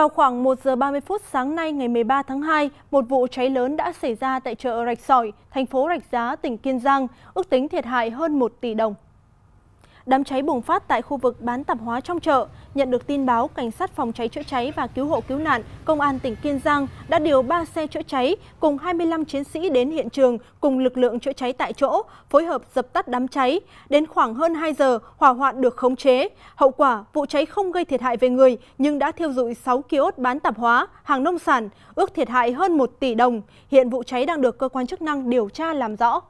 Vào khoảng 1 giờ 30 phút sáng nay ngày 13 tháng 2, một vụ cháy lớn đã xảy ra tại chợ Rạch Sỏi, thành phố Rạch Giá, tỉnh Kiên Giang, ước tính thiệt hại hơn 1 tỷ đồng. Đám cháy bùng phát tại khu vực bán tạp hóa trong chợ. Nhận được tin báo, cảnh sát phòng cháy chữa cháy và cứu hộ cứu nạn, công an tỉnh Kiên Giang đã điều 3 xe chữa cháy cùng 25 chiến sĩ đến hiện trường cùng lực lượng chữa cháy tại chỗ, phối hợp dập tắt đám cháy. Đến khoảng hơn 2 giờ, hỏa hoạn được khống chế. Hậu quả, vụ cháy không gây thiệt hại về người nhưng đã thiêu dụi 6 kiosk bán tạp hóa, hàng nông sản, ước thiệt hại hơn 1 tỷ đồng. Hiện vụ cháy đang được cơ quan chức năng điều tra làm rõ.